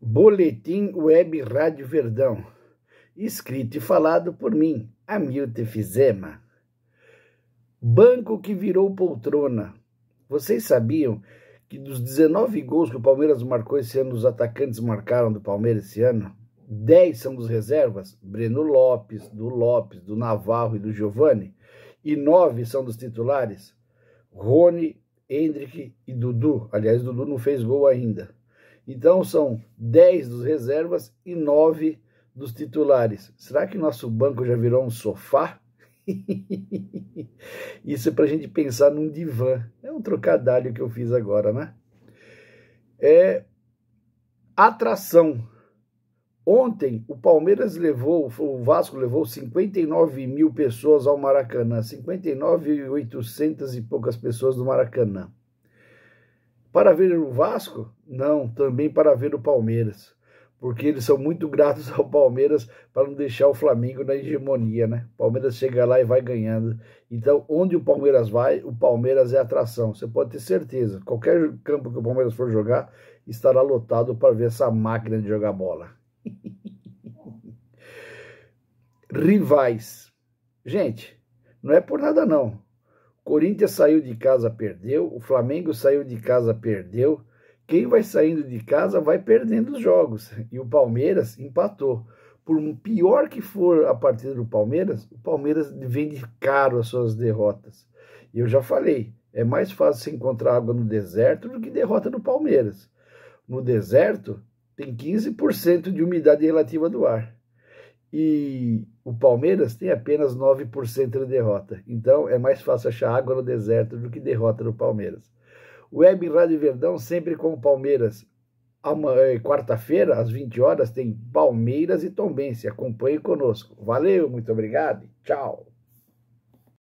Boletim Web Rádio Verdão, escrito e falado por mim, Hamilton Fizema. Banco que virou poltrona. Vocês sabiam que dos 19 gols que o Palmeiras marcou esse ano, os atacantes marcaram do Palmeiras esse ano? 10 são dos reservas, Breno Lopes, do Lopes, do Navarro e do Giovani. E 9 são dos titulares, Rony, Hendrick e Dudu. Aliás, Dudu não fez gol ainda. Então são 10 dos reservas e 9 dos titulares. Será que nosso banco já virou um sofá? Isso é para a gente pensar num divã. É um trocadilho que eu fiz agora, né? É atração. Ontem o Palmeiras levou, o Vasco levou 59 mil pessoas ao Maracanã, 59.800 e poucas pessoas do Maracanã. Para ver o Vasco? Não, também para ver o Palmeiras. Porque eles são muito gratos ao Palmeiras para não deixar o Flamengo na hegemonia, né? O Palmeiras chega lá e vai ganhando. Então, onde o Palmeiras vai, o Palmeiras é atração. Você pode ter certeza. Qualquer campo que o Palmeiras for jogar, estará lotado para ver essa máquina de jogar bola. Rivais. Gente, não é por nada não Corinthians saiu de casa, perdeu. O Flamengo saiu de casa, perdeu. Quem vai saindo de casa vai perdendo os jogos. E o Palmeiras empatou. Por pior que for a partida do Palmeiras, o Palmeiras vende caro as suas derrotas. E eu já falei, é mais fácil se encontrar água no deserto do que derrota do Palmeiras. No deserto, tem 15% de umidade relativa do ar e o Palmeiras tem apenas 9% de derrota. Então é mais fácil achar água no deserto do que derrota no Palmeiras. Web Rádio Verdão sempre com o Palmeiras. É, quarta-feira, às 20 horas, tem Palmeiras e Tombense. Acompanhe conosco. Valeu, muito obrigado e tchau.